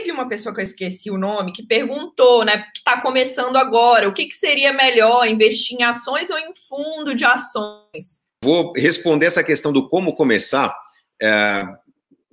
teve uma pessoa que eu esqueci o nome que perguntou, né, que está começando agora, o que, que seria melhor, investir em ações ou em fundo de ações? Vou responder essa questão do como começar. É,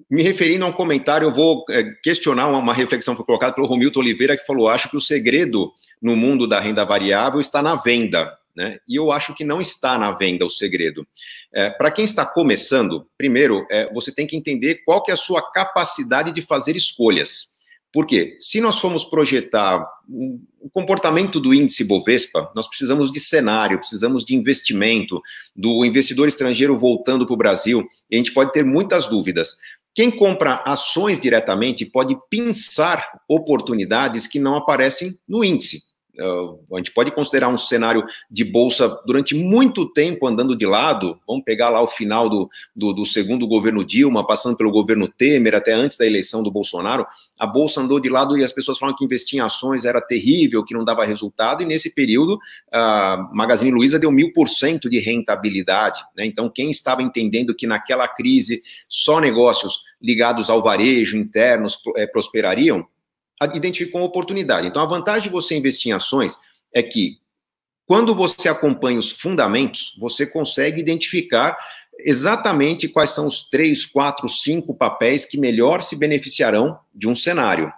me referindo a um comentário, eu vou é, questionar uma, reflexão que foi colocada pelo Romilton Oliveira, que falou: acho que o segredo no mundo da renda variável está na venda. Né? E eu acho que não está na venda o segredo. É, Para quem está começando, primeiro, é, você tem que entender qual que é a sua capacidade de fazer escolhas. Porque se nós formos projetar o comportamento do índice Bovespa, nós precisamos de cenário, precisamos de investimento, do investidor estrangeiro voltando para o Brasil, e a gente pode ter muitas dúvidas. Quem compra ações diretamente pode pensar oportunidades que não aparecem no índice. Ah, a gente pode considerar um cenário de bolsa durante muito tempo andando de lado. Vamos pegar lá o final do, do, do, segundo governo Dilma, passando pelo governo Temer, até antes da eleição do Bolsonaro. A bolsa andou de lado e as pessoas falavam que investir em ações era terrível, que não dava resultado. E nesse período, a Magazine Luiza deu mil por cento de rentabilidade. Né? Então, quem estava entendendo que naquela crise só negócios ligados ao varejo internos é, prosperariam identificou uma oportunidade. Então, a vantagem de você investir em ações é que, quando você acompanha os fundamentos, você consegue identificar exatamente quais são os três, quatro, cinco papéis que melhor se beneficiarão de um cenário.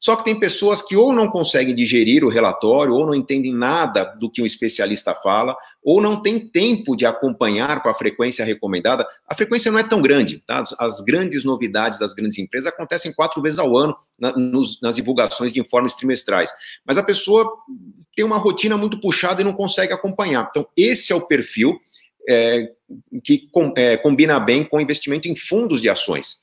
Só que tem pessoas que ou não conseguem digerir o relatório, ou não entendem nada do que um especialista fala, ou não tem tempo de acompanhar com a frequência recomendada. A frequência não é tão grande, tá? As grandes novidades das grandes empresas acontecem quatro vezes ao ano na, nos, nas divulgações de informes trimestrais. Mas a pessoa tem uma rotina muito puxada e não consegue acompanhar. Então, esse é o perfil é, que com, é, combina bem com investimento em fundos de ações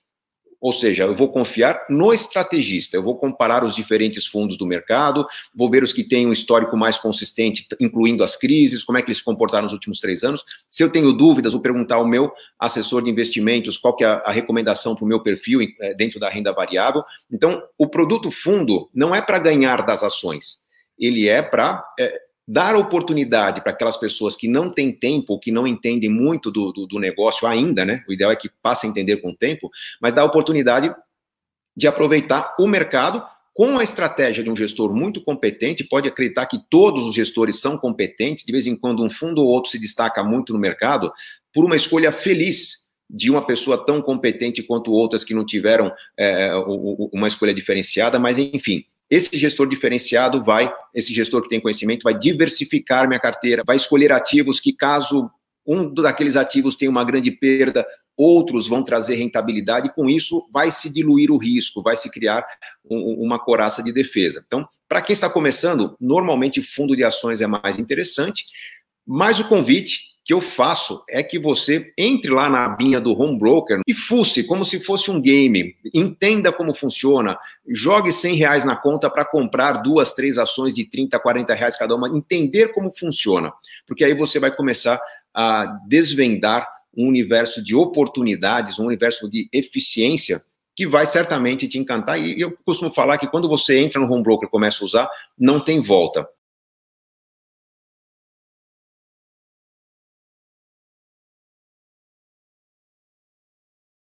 ou seja, eu vou confiar no estrategista, eu vou comparar os diferentes fundos do mercado, vou ver os que têm um histórico mais consistente, incluindo as crises, como é que eles se comportaram nos últimos três anos. Se eu tenho dúvidas, vou perguntar ao meu assessor de investimentos qual que é a recomendação para o meu perfil é, dentro da renda variável. Então, o produto fundo não é para ganhar das ações, ele é para é, dar oportunidade para aquelas pessoas que não têm tempo, que não entendem muito do, do, do, negócio ainda, né? O ideal é que passe a entender com o tempo, mas dar oportunidade de aproveitar o mercado com a estratégia de um gestor muito competente, pode acreditar que todos os gestores são competentes, de vez em quando um fundo ou outro se destaca muito no mercado, por uma escolha feliz de uma pessoa tão competente quanto outras que não tiveram é, uma escolha diferenciada, mas enfim, esse gestor diferenciado vai, esse gestor que tem conhecimento, vai diversificar minha carteira, vai escolher ativos que, caso um daqueles ativos tenha uma grande perda, outros vão trazer rentabilidade, e com isso vai se diluir o risco, vai se criar um, uma coraça de defesa. Então, para quem está começando, normalmente fundo de ações é mais interessante, mas o convite que eu faço é que você entre lá na abinha do home broker e fusse como se fosse um game, entenda como funciona, jogue 100 reais na conta para comprar duas, três ações de 30, 40 reais cada uma, entender como funciona, porque aí você vai começar a desvendar um universo de oportunidades, um universo de eficiência que vai certamente te encantar. E eu costumo falar que quando você entra no home broker e começa a usar, não tem volta.